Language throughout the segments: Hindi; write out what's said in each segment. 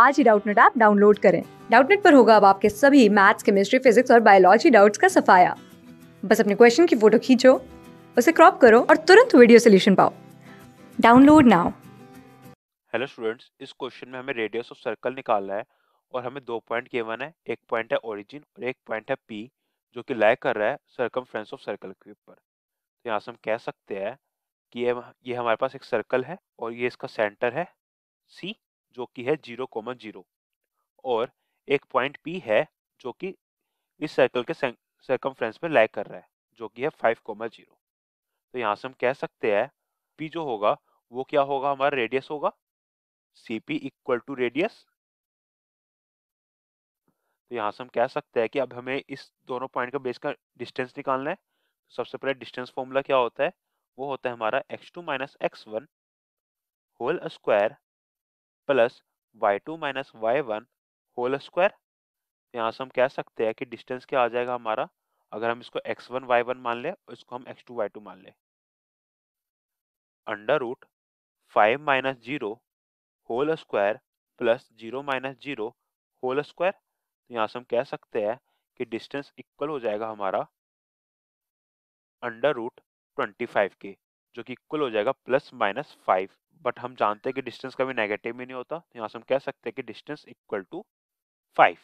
आज ही डाउटनेट ऐप डाउनलोड करें डाउटनेट पर होगा अब आपके सभी मैथ्स केमिस्ट्री फिजिक्स और बायोलॉजी डाउट्स का सफाया बस अपने क्वेश्चन की फोटो खींचो उसे क्रॉप करो और तुरंत वीडियो सोल्यूशन पाओ डाउनलोड नाउ हेलो स्टूडेंट्स इस क्वेश्चन में हमें रेडियस ऑफ सर्कल निकालना है और हमें दो पॉइंट गिवन है एक पॉइंट है ओरिजिन और एक पॉइंट है पी जो कि लाइक कर रहा है सर्कमफ्रेंस ऑफ सर्कल के ऊपर तो यहाँ से हम कह सकते हैं कि ये ये हमारे पास एक सर्कल है और ये इसका सेंटर है सी जो कि है जीरो कॉमन जीरो और एक पॉइंट पी है जो कि इस सर्कल के सर्कमफ्रेंस में लाइक कर रहा है जो कि है फाइव कॉमा जीरो तो यहाँ से हम कह सकते हैं पी जो होगा वो क्या होगा हमारा रेडियस होगा C P equal to radius तो यहाँ से हम कह सकते हैं कि अब हमें इस दोनों पॉइंट का बेस का डिस्टेंस निकालना है सबसे पहले डिस्टेंस फॉर्मूला क्या होता है वो होता है हमारा x two minus x one whole square plus y two minus y one whole square तो यहाँ से हम कह सकते हैं कि डिस्टेंस क्या आ जाएगा हमारा अगर हम इसको एक्स वन वाई वन मान लें और इसको हम एक्स टू वाई टू मान लें under root five minus zero whole square plus zero minus zero whole square तो यहाँ से हम कह सकते हैं कि डिस्टेंस इक्वल हो जाएगा हमारा अंडर रूट ट्वेंटी फाइव के जो कि इक्वल हो जाएगा प्लस माइनस फाइव बट हम जानते हैं कि डिस्टेंस कभी नेगेटिव भी नहीं होता तो यहाँ से हम कह सकते हैं कि डिस्टेंस इक्वल टू फाइव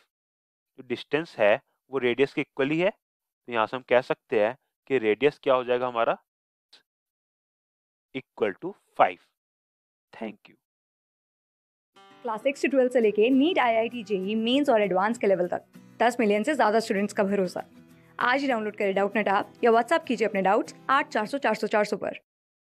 जो डिस्टेंस है वो रेडियस के इक्वल ही है तो यहाँ से हम कह सकते हैं कि रेडियस क्या हो जाएगा हमारा equal to five thank you class six से ट्वेल्थ से लेके NEET I I T JEE mains और एडवांस के लेवल तक दस मिलियन से ज़्यादा स्टूडेंट्स का भरोसा आज ही डाउनलोड करें डाउट नेट आप या व्हाट्सअप कीजिए अपने डाउट्स आठ चार सौ चार सौ चार सौ पर